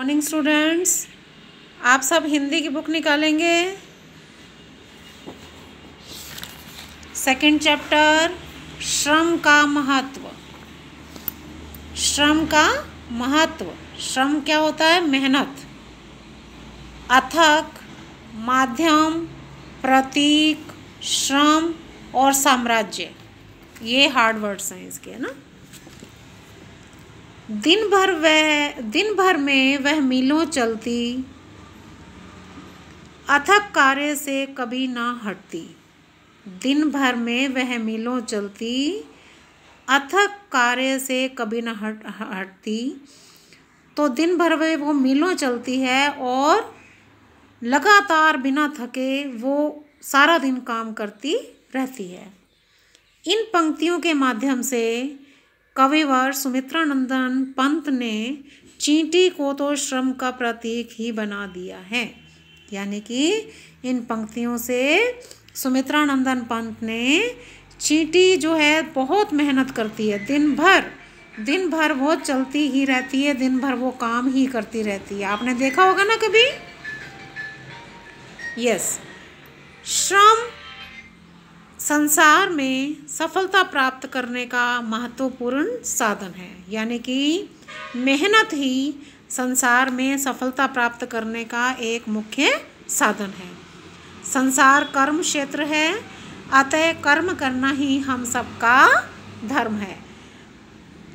morning students आप सब हिंदी की बुक निकालेंगे सेकंड चैप्टर श्रम का महत्व श्रम का महत्व श्रम क्या होता है मेहनत अथक माध्यम प्रतीक श्रम और साम्राज्य ये हार्ड वर्ड्स हैं इसके है ना दिन भर वह दिन भर में वह मीलों चलती अथक कार्य से कभी ना हटती दिन भर में वह मीलों चलती अथक कार्य से कभी ना हट हटती तो दिन भर में वो मीलों चलती है और लगातार बिना थके वो सारा दिन काम करती रहती है इन पंक्तियों के माध्यम से कविवर सुमित्रानंदन पंत ने चींटी को तो श्रम का प्रतीक ही बना दिया है यानी कि इन पंक्तियों से सुमित्रानंदन पंत ने चींटी जो है बहुत मेहनत करती है दिन भर दिन भर वो चलती ही रहती है दिन भर वो काम ही करती रहती है आपने देखा होगा ना कभी यस श्रम संसार में सफलता प्राप्त करने का महत्वपूर्ण साधन है यानी कि मेहनत ही संसार में सफलता प्राप्त करने का एक मुख्य साधन है संसार कर्म क्षेत्र है अतः कर्म करना ही हम सबका धर्म है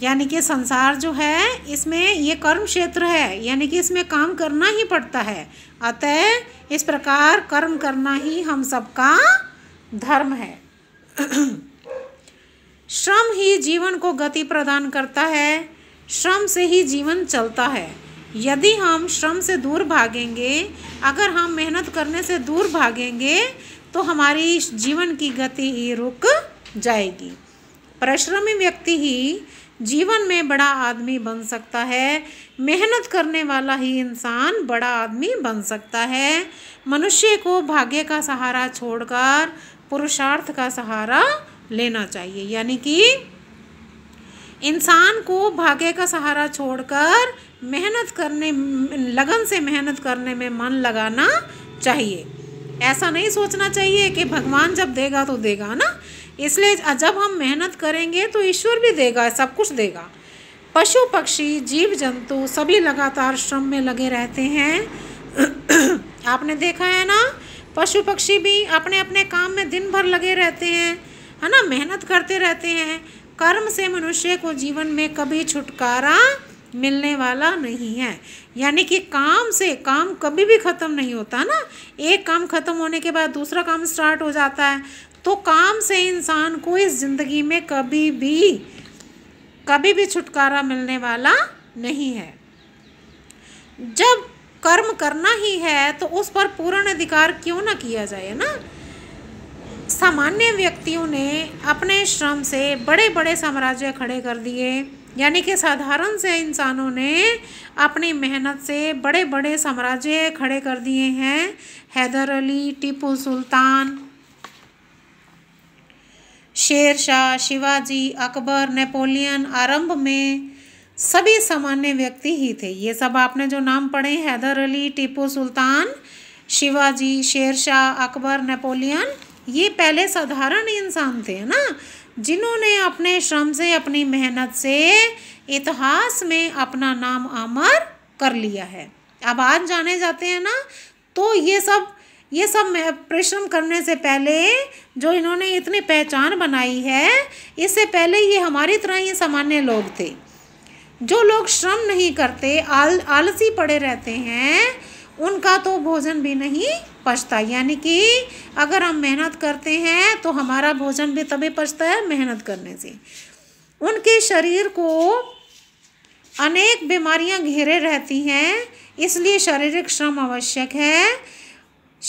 यानी कि संसार जो है इसमें ये कर्म क्षेत्र है यानी कि इसमें काम करना ही पड़ता है अतः इस प्रकार कर्म करना ही हम सबका धर्म है श्रम ही जीवन को गति प्रदान करता है श्रम से ही जीवन चलता है यदि हम श्रम से दूर भागेंगे अगर हम मेहनत करने से दूर भागेंगे तो हमारी जीवन की गति ही रुक जाएगी परिश्रमी व्यक्ति ही जीवन में बड़ा आदमी बन सकता है मेहनत करने वाला ही इंसान बड़ा आदमी बन सकता है मनुष्य को भाग्य का सहारा छोड़कर पुरुषार्थ का सहारा लेना चाहिए यानी कि इंसान को भाग्य का सहारा छोड़कर मेहनत करने लगन से मेहनत करने में मन लगाना चाहिए ऐसा नहीं सोचना चाहिए कि भगवान जब देगा तो देगा ना इसलिए जब हम मेहनत करेंगे तो ईश्वर भी देगा सब कुछ देगा पशु पक्षी जीव जंतु सभी लगातार श्रम में लगे रहते हैं आपने देखा है ना पशु पक्षी भी अपने अपने काम में दिन भर लगे रहते हैं है ना मेहनत करते रहते हैं कर्म से मनुष्य को जीवन में कभी छुटकारा मिलने वाला नहीं है यानी कि काम से काम कभी भी ख़त्म नहीं होता ना एक काम ख़त्म होने के बाद दूसरा काम स्टार्ट हो जाता है तो काम से इंसान को इस ज़िंदगी में कभी भी कभी भी छुटकारा मिलने वाला नहीं है जब कर्म करना ही है तो उस पर पूर्ण अधिकार क्यों ना किया जाए ना सामान्य व्यक्तियों ने अपने श्रम से बड़े बड़े साम्राज्य खड़े कर दिए यानी कि साधारण से इंसानों ने अपनी मेहनत से बड़े बड़े साम्राज्य खड़े कर दिए हैं हैदर अली टीपू सुल्तान शेर शाह शिवाजी अकबर नेपोलियन आरंभ में सभी सामान्य व्यक्ति ही थे ये सब आपने जो नाम पढ़े हैदर अली टीपू सुल्तान शिवाजी शेर शाह अकबर नेपोलियन ये पहले साधारण इंसान थे ना जिन्होंने अपने श्रम से अपनी मेहनत से इतिहास में अपना नाम अमर कर लिया है अब आज जाने जाते हैं ना तो ये सब ये सब परिश्रम करने से पहले जो इन्होंने इतनी पहचान बनाई है इससे पहले ये हमारी तरह ही सामान्य लोग थे जो लोग श्रम नहीं करते आल आलसी पड़े रहते हैं उनका तो भोजन भी नहीं पछता यानी कि अगर हम मेहनत करते हैं तो हमारा भोजन भी तभी पछता है मेहनत करने से उनके शरीर को अनेक बीमारियां घेरे रहती हैं इसलिए शारीरिक श्रम आवश्यक है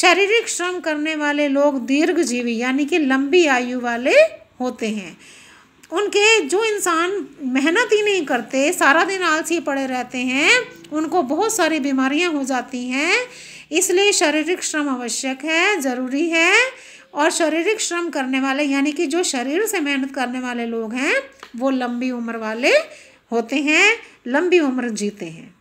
शारीरिक श्रम करने वाले लोग दीर्घजीवी यानी कि लंबी आयु वाले होते हैं उनके जो इंसान मेहनत ही नहीं करते सारा दिन आलसी पड़े रहते हैं उनको बहुत सारी बीमारियां हो जाती हैं इसलिए शारीरिक श्रम आवश्यक है ज़रूरी है और शारीरिक श्रम करने वाले यानी कि जो शरीर से मेहनत करने वाले लोग हैं वो लंबी उम्र वाले होते हैं लंबी उम्र जीते हैं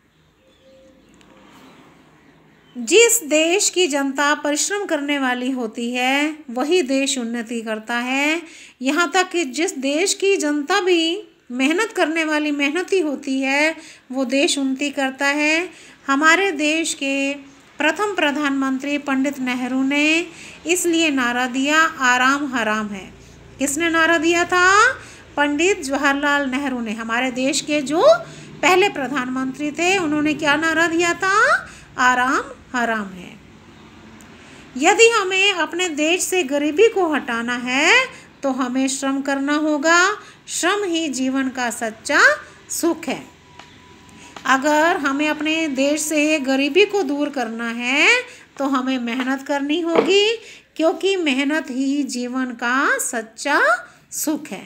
जिस देश की जनता परिश्रम करने वाली होती है वही देश उन्नति करता है यहाँ तक कि जिस देश की जनता भी मेहनत करने वाली मेहनती होती है वो देश उन्नति करता है हमारे देश के प्रथम प्रधानमंत्री पंडित नेहरू ने इसलिए नारा दिया आराम हराम है किसने नारा दिया था पंडित जवाहरलाल नेहरू ने हमारे देश के जो पहले प्रधानमंत्री थे उन्होंने क्या नारा दिया था आराम हराम है यदि हमें अपने देश से गरीबी को हटाना है तो हमें श्रम करना होगा श्रम ही जीवन का सच्चा सुख है अगर हमें अपने देश से गरीबी को दूर करना है तो हमें मेहनत करनी होगी क्योंकि मेहनत ही जीवन का सच्चा सुख है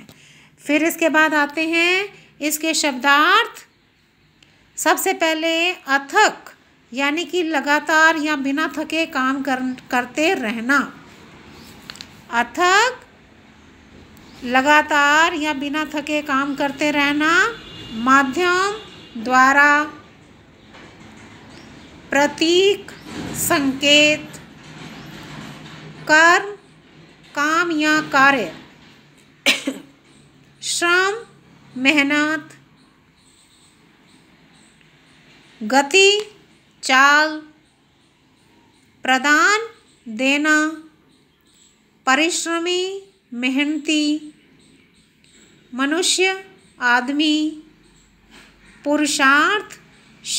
फिर इसके बाद आते हैं इसके शब्दार्थ सबसे पहले अथक यानी कि लगातार या बिना थके काम कर करते रहना अथक लगातार या बिना थके काम करते रहना माध्यम द्वारा प्रतीक संकेत कर्म काम या कार्य श्रम मेहनत गति चाल प्रदान देना परिश्रमी मेहनती मनुष्य आदमी पुरुषार्थ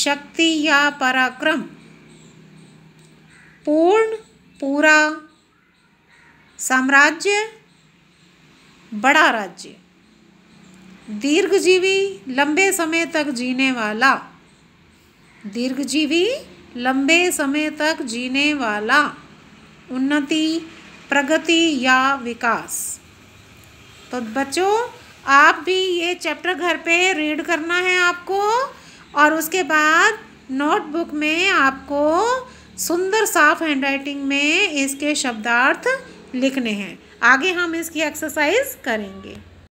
शक्ति या पराक्रम पूर्ण पूरा साम्राज्य बड़ा राज्य दीर्घजीवी लंबे समय तक जीने वाला दीर्घजीवी लंबे समय तक जीने वाला उन्नति प्रगति या विकास तो बच्चों आप भी ये चैप्टर घर पे रीड करना है आपको और उसके बाद नोटबुक में आपको सुंदर साफ हैंडराइटिंग में इसके शब्दार्थ लिखने हैं आगे हम इसकी एक्सरसाइज करेंगे